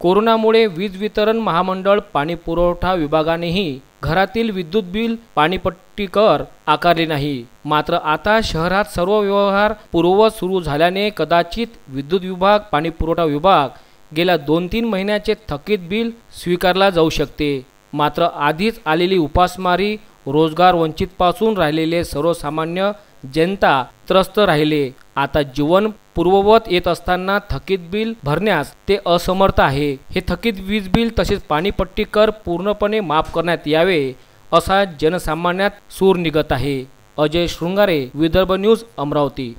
कोरोनामुळे वीज वितरण महामंडळ पाणी पुरवठा विभागानेही घरातील विद्युत बिल पाणीपट्टी कर आकारले नाही मात्र आता शहरात सर्व व्यवहार पूर्ववत सुरू झाल्याने कदाचित विद्युत विभाग पाणी पुरवठा विभाग गेल्या दोन तीन महिन्याचे थकीत बिल स्वीकारला जाऊ शकते मात्र आधीच आलेली उपासमारी रोजगार वंचितपासून राहिलेले सर्वसामान्य जनता त्रस्त राहिले आता जीवन पूर्ववत येत असताना थकीत बिल भरण्यास ते असमर्थ आहे हे थकीत वीज बिल तसेच पाणीपट्टी कर पूर्णपणे माफ करण्यात यावे असा जनसामान्यात सूर निघत आहे अजय शृंगारे विदर्भ न्यूज अमरावती